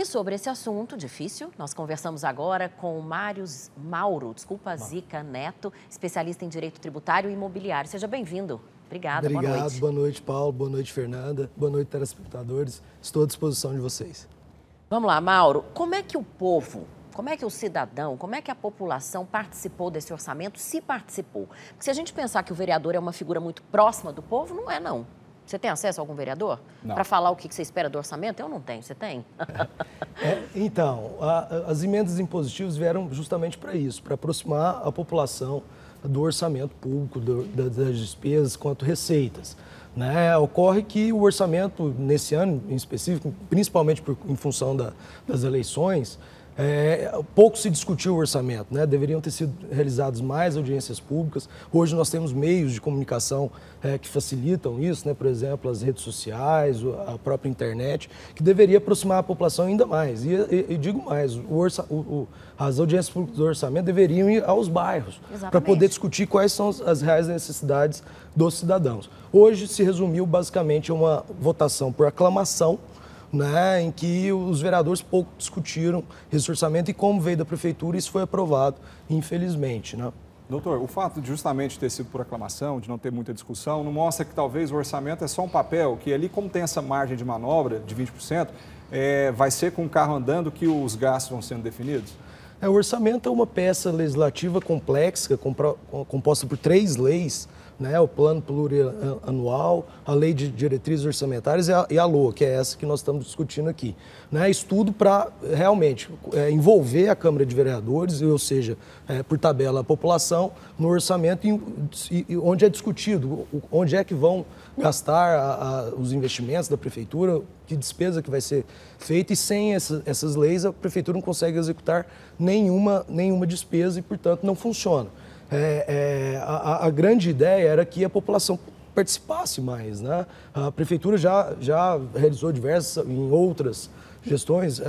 E sobre esse assunto difícil, nós conversamos agora com o Mário Mauro, desculpa, Mauro. Zica Neto, especialista em direito tributário e imobiliário. Seja bem-vindo. Obrigado, Obrigado, boa noite. Boa noite, Paulo. Boa noite, Fernanda. Boa noite, telespectadores. Estou à disposição de vocês. Vamos lá, Mauro. Como é que o povo, como é que o cidadão, como é que a população participou desse orçamento, se participou? Porque se a gente pensar que o vereador é uma figura muito próxima do povo, não é, não. Você tem acesso a algum vereador? Para falar o que você espera do orçamento? Eu não tenho. Você tem? é, então, a, as emendas impositivas vieram justamente para isso, para aproximar a população do orçamento público, do, das despesas quanto receitas. Né? Ocorre que o orçamento, nesse ano em específico, principalmente por, em função da, das eleições, é, pouco se discutiu o orçamento, né? deveriam ter sido realizadas mais audiências públicas. Hoje nós temos meios de comunicação é, que facilitam isso, né? por exemplo, as redes sociais, a própria internet, que deveria aproximar a população ainda mais. E, e, e digo mais, o orça, o, o, as audiências públicas do orçamento deveriam ir aos bairros para poder discutir quais são as, as reais necessidades dos cidadãos. Hoje se resumiu basicamente a uma votação por aclamação né, em que os vereadores pouco discutiram resursamento e como veio da prefeitura, isso foi aprovado, infelizmente. Né? Doutor, o fato de justamente ter sido por aclamação, de não ter muita discussão, não mostra que talvez o orçamento é só um papel, que ali, como tem essa margem de manobra de 20%, é, vai ser com o carro andando que os gastos vão sendo definidos? É, o orçamento é uma peça legislativa complexa, composta por três leis, né, o plano plurianual, a lei de diretrizes orçamentárias e a, e a LOA, que é essa que nós estamos discutindo aqui. Né, estudo para realmente é, envolver a Câmara de Vereadores, ou seja, é, por tabela a população, no orçamento e, e, onde é discutido onde é que vão gastar a, a, os investimentos da Prefeitura, que despesa que vai ser feita, e sem essa, essas leis a Prefeitura não consegue executar nenhuma, nenhuma despesa e, portanto, não funciona é, é, a, a, grande ideia era que a população participasse mais. Né? A prefeitura já, já realizou diversas, em outras gestões, é,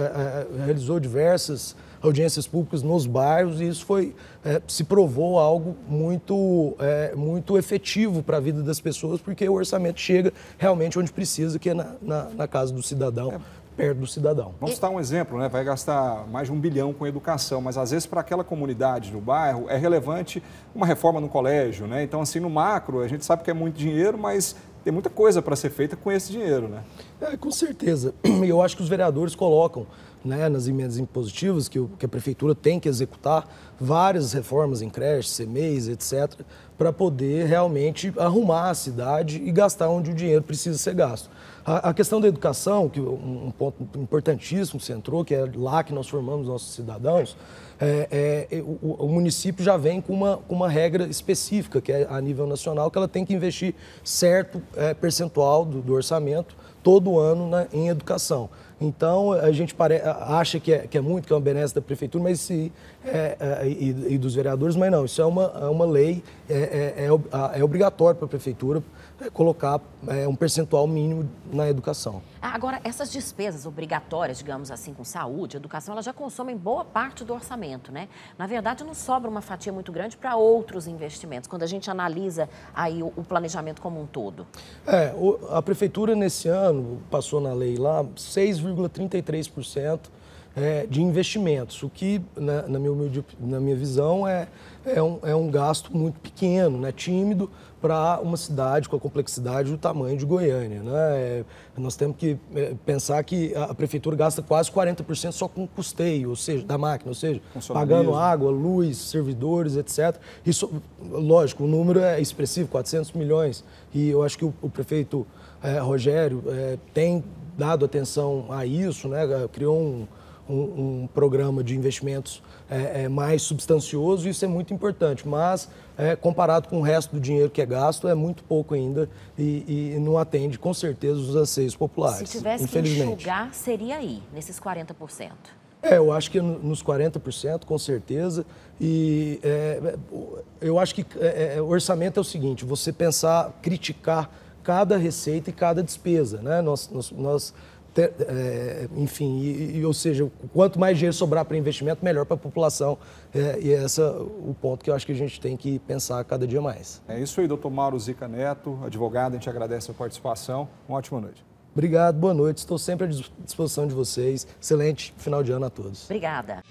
é realizou diversas audiências públicas nos bairros e isso foi é, se provou algo muito é, muito efetivo para a vida das pessoas porque o orçamento chega realmente onde precisa que é na, na, na casa do cidadão é, perto do cidadão. Vamos citar um exemplo, né? Vai gastar mais de um bilhão com educação, mas às vezes para aquela comunidade no bairro é relevante uma reforma no colégio, né? Então, assim, no macro, a gente sabe que é muito dinheiro, mas tem muita coisa para ser feita com esse dinheiro, né? É, com certeza. Eu acho que os vereadores colocam né, nas emendas impositivas que, o, que, a prefeitura tem que executar várias reformas em creches, CMEs, etc., para poder realmente arrumar a cidade e gastar onde o dinheiro precisa ser gasto. A, a questão da educação, que um ponto importantíssimo se entrou, que é lá que nós formamos nossos cidadãos, é, é, é o, o, município já vem com uma, com uma regra específica, que é a nível nacional, que ela tem que investir certo é, percentual do, do orçamento todo ano né, em educação. Então, a gente pare... acha que é, que é, muito, que é uma benesse da prefeitura mas se, é, é, e, e, dos vereadores, mas não, isso é uma, é uma lei, é, é, é, é obrigatório para a prefeitura é, colocar um percentual mínimo na educação. Ah, agora, essas despesas obrigatórias, digamos assim, com saúde, educação, elas já consomem boa parte do orçamento, né? Na verdade, não sobra uma fatia muito grande para outros investimentos, quando a gente analisa aí o, o planejamento como um todo. É, o, a prefeitura nesse ano, ano, passou na lei lá, 6,33% é, de investimentos, o que, na, né, na, minha, na minha visão, é, é, um, é um gasto muito pequeno, né, tímido, para uma cidade com a complexidade do tamanho de Goiânia. Né? É, nós temos que é, pensar que a prefeitura gasta quase 40% só com custeio, ou seja, da máquina, ou seja, pagando água, luz, servidores, etc. Isso, lógico, o número é expressivo, 400 milhões. E eu acho que o, o prefeito é, Rogério é, tem dado atenção a isso, né? criou um, um, um programa de investimentos é, é, mais substancioso, isso é muito importante, mas é, comparado com o resto do dinheiro que é gasto, é muito pouco ainda e, e não atende com certeza os anseios populares. Se tivesse que enxugar, seria aí, nesses 40%. É, eu acho que nos 40%, com certeza. E é, eu acho que é, é orçamento é o seguinte: você pensar, criticar cada receita e cada despesa. Né? Nós, nós, nós é, enfim, e, e, ou seja, quanto mais dinheiro sobrar para investimento, melhor para a população. É, e esse é o ponto que eu acho que a gente tem que pensar cada dia mais. É isso aí, doutor Mauro Zica Neto, advogado, a gente agradece a participação. Uma ótima noite. Obrigado, boa noite. Estou sempre à disposição de vocês. Excelente final de ano a todos. Obrigada.